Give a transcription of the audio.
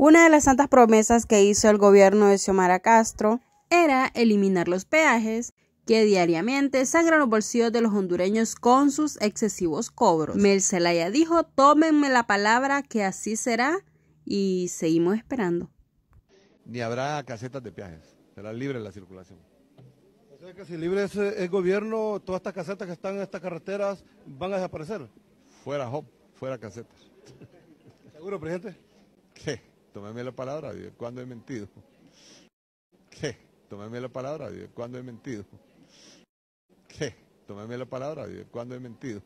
Una de las santas promesas que hizo el gobierno de Xiomara Castro era eliminar los peajes que diariamente sangran los bolsillos de los hondureños con sus excesivos cobros. Zelaya dijo, tómenme la palabra que así será y seguimos esperando. Ni habrá casetas de peajes, será libre la circulación. O sea que si libre es el gobierno, todas estas casetas que están en estas carreteras van a desaparecer. Fuera job, fuera casetas. ¿Seguro, presidente? Tómame la palabra, Dios, ¿cuándo he mentido? ¿Qué? Tómame la palabra, Dios, ¿cuándo he mentido? ¿Qué? Tómame la palabra, Dios, ¿cuándo he mentido?